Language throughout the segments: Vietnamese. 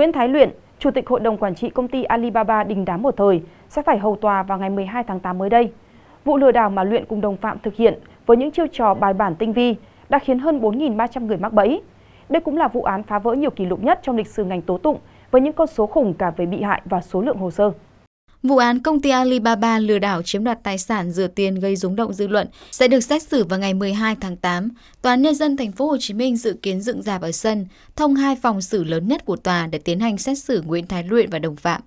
Nguyễn Thái Luyện, Chủ tịch Hội đồng Quản trị công ty Alibaba đình đám một thời, sẽ phải hầu tòa vào ngày 12 tháng 8 mới đây. Vụ lừa đảo mà Luyện cùng đồng phạm thực hiện với những chiêu trò bài bản tinh vi đã khiến hơn 4.300 người mắc bẫy. Đây cũng là vụ án phá vỡ nhiều kỷ lục nhất trong lịch sử ngành tố tụng với những con số khủng cả về bị hại và số lượng hồ sơ. Vụ án công ty Alibaba lừa đảo chiếm đoạt tài sản rửa tiền gây rúng động dư luận sẽ được xét xử vào ngày 12 tháng 8. Tòa án nhân dân thành phố Hồ Chí Minh dự kiến dựng dạp ở sân, thông hai phòng xử lớn nhất của tòa để tiến hành xét xử Nguyễn Thái Luyện và đồng phạm.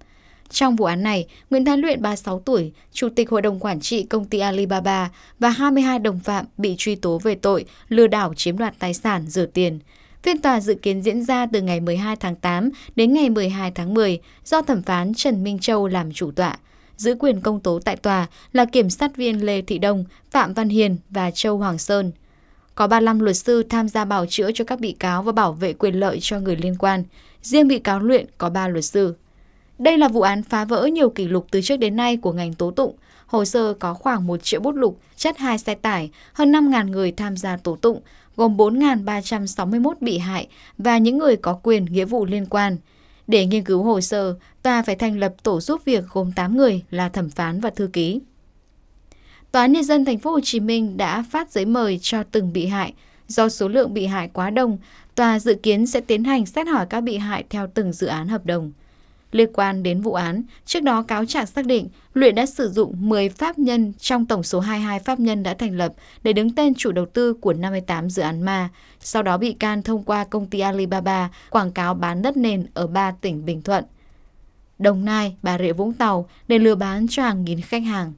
Trong vụ án này, Nguyễn Thái Luyện 36 tuổi, chủ tịch hội đồng quản trị công ty Alibaba và 22 đồng phạm bị truy tố về tội lừa đảo chiếm đoạt tài sản rửa tiền. Phiên tòa dự kiến diễn ra từ ngày 12 tháng 8 đến ngày 12 tháng 10 do thẩm phán Trần Minh Châu làm chủ tọa. Giữ quyền công tố tại tòa là kiểm sát viên Lê Thị Đông, Phạm Văn Hiền và Châu Hoàng Sơn. Có 35 luật sư tham gia bảo chữa cho các bị cáo và bảo vệ quyền lợi cho người liên quan. Riêng bị cáo Luyện có 3 luật sư. Đây là vụ án phá vỡ nhiều kỷ lục từ trước đến nay của ngành tố tụng. Hồ sơ có khoảng 1 triệu bút lục, chất hai xe tải, hơn 5.000 người tham gia tố tụng, gồm 4.361 bị hại và những người có quyền nghĩa vụ liên quan. Để nghiên cứu hồ sơ, tòa phải thành lập tổ giúp việc gồm 8 người là thẩm phán và thư ký. Tòa án nhân dân thành phố Hồ Chí Minh đã phát giấy mời cho từng bị hại. Do số lượng bị hại quá đông, tòa dự kiến sẽ tiến hành xét hỏi các bị hại theo từng dự án hợp đồng. Liên quan đến vụ án, trước đó cáo trạng xác định Luyện đã sử dụng 10 pháp nhân trong tổng số 22 pháp nhân đã thành lập để đứng tên chủ đầu tư của 58 dự án ma. Sau đó bị can thông qua công ty Alibaba quảng cáo bán đất nền ở ba tỉnh Bình Thuận, Đồng Nai, Bà Rịa Vũng Tàu để lừa bán cho hàng nghìn khách hàng.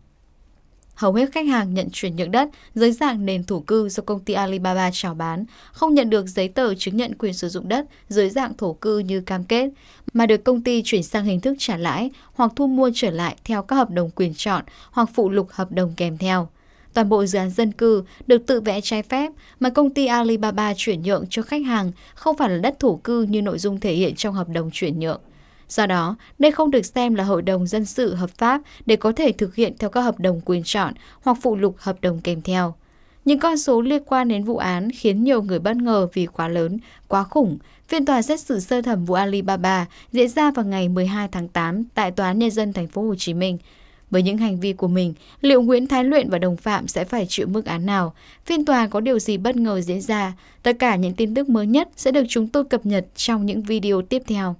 Hầu hết khách hàng nhận chuyển nhượng đất dưới dạng nền thổ cư do công ty Alibaba chào bán, không nhận được giấy tờ chứng nhận quyền sử dụng đất dưới dạng thổ cư như cam kết, mà được công ty chuyển sang hình thức trả lãi hoặc thu mua trở lại theo các hợp đồng quyền chọn hoặc phụ lục hợp đồng kèm theo. Toàn bộ dự án dân cư được tự vẽ trái phép mà công ty Alibaba chuyển nhượng cho khách hàng không phải là đất thổ cư như nội dung thể hiện trong hợp đồng chuyển nhượng do đó đây không được xem là hội đồng dân sự hợp pháp để có thể thực hiện theo các hợp đồng quyền chọn hoặc phụ lục hợp đồng kèm theo những con số liên quan đến vụ án khiến nhiều người bất ngờ vì quá lớn, quá khủng. Phiên tòa xét xử sơ thẩm vụ Alibaba diễn ra vào ngày 12 tháng 8 tại Tòa án Nhân dân Thành phố Hồ Chí Minh. Với những hành vi của mình, liệu Nguyễn Thái Luyện và đồng phạm sẽ phải chịu mức án nào? Phiên tòa có điều gì bất ngờ diễn ra? Tất cả những tin tức mới nhất sẽ được chúng tôi cập nhật trong những video tiếp theo.